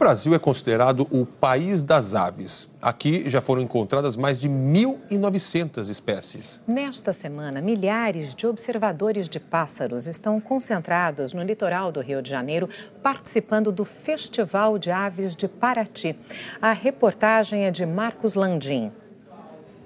Brasil é considerado o país das aves. Aqui já foram encontradas mais de 1.900 espécies. Nesta semana, milhares de observadores de pássaros estão concentrados no litoral do Rio de Janeiro, participando do Festival de Aves de Paraty. A reportagem é de Marcos Landim.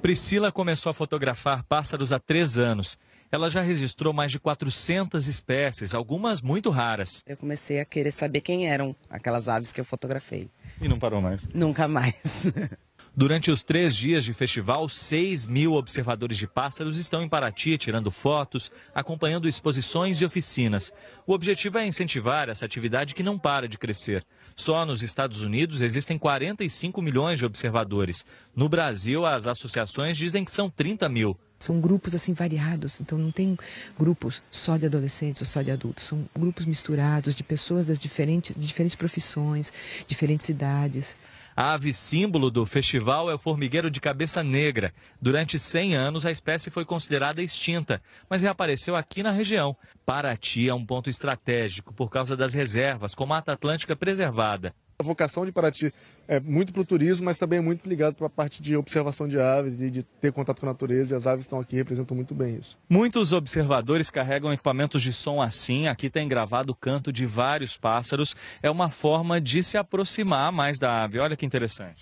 Priscila começou a fotografar pássaros há três anos. Ela já registrou mais de 400 espécies, algumas muito raras. Eu comecei a querer saber quem eram aquelas aves que eu fotografei. E não parou mais? Nunca mais. Durante os três dias de festival, 6 mil observadores de pássaros estão em Paraty tirando fotos, acompanhando exposições e oficinas. O objetivo é incentivar essa atividade que não para de crescer. Só nos Estados Unidos existem 45 milhões de observadores. No Brasil, as associações dizem que são 30 mil. São grupos assim variados, então não tem grupos só de adolescentes ou só de adultos, são grupos misturados de pessoas das diferentes, de diferentes profissões, diferentes idades. A ave símbolo do festival é o formigueiro de cabeça negra. Durante 100 anos, a espécie foi considerada extinta, mas reapareceu aqui na região. Paraty é um ponto estratégico por causa das reservas, com Mata Atlântica preservada. A vocação de Paraty é muito para o turismo, mas também é muito ligado para a parte de observação de aves e de ter contato com a natureza. E as aves estão aqui representam muito bem isso. Muitos observadores carregam equipamentos de som assim. Aqui tem gravado o canto de vários pássaros. É uma forma de se aproximar mais da ave. Olha que interessante.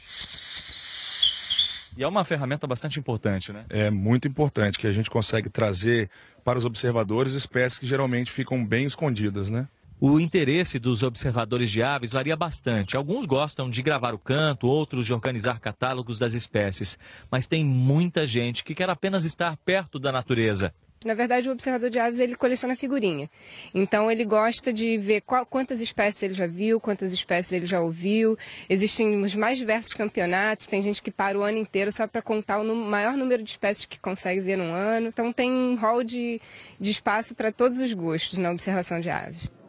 E é uma ferramenta bastante importante, né? É muito importante, que a gente consegue trazer para os observadores espécies que geralmente ficam bem escondidas, né? O interesse dos observadores de aves varia bastante. Alguns gostam de gravar o canto, outros de organizar catálogos das espécies. Mas tem muita gente que quer apenas estar perto da natureza. Na verdade, o observador de aves ele coleciona figurinha. Então ele gosta de ver qual, quantas espécies ele já viu, quantas espécies ele já ouviu. Existem os mais diversos campeonatos. Tem gente que para o ano inteiro só para contar o maior número de espécies que consegue ver num ano. Então tem um hall de, de espaço para todos os gostos na observação de aves.